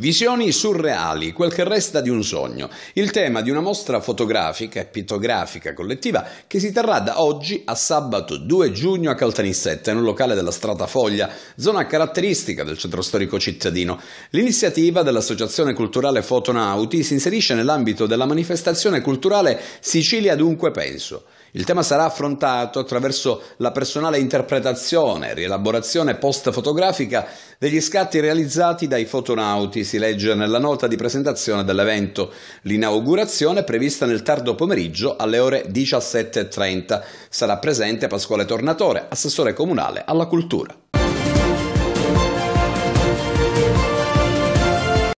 Visioni surreali, quel che resta di un sogno, il tema di una mostra fotografica e pittografica collettiva che si terrà da oggi a sabato 2 giugno a Caltanissetta, in un locale della Strada Foglia, zona caratteristica del centro storico cittadino. L'iniziativa dell'Associazione Culturale Fotonauti si inserisce nell'ambito della manifestazione culturale Sicilia Dunque Penso. Il tema sarà affrontato attraverso la personale interpretazione, rielaborazione post-fotografica degli scatti realizzati dai fotonauti, si legge nella nota di presentazione dell'evento. L'inaugurazione è prevista nel tardo pomeriggio alle ore 17.30. Sarà presente Pasquale Tornatore, assessore comunale alla cultura.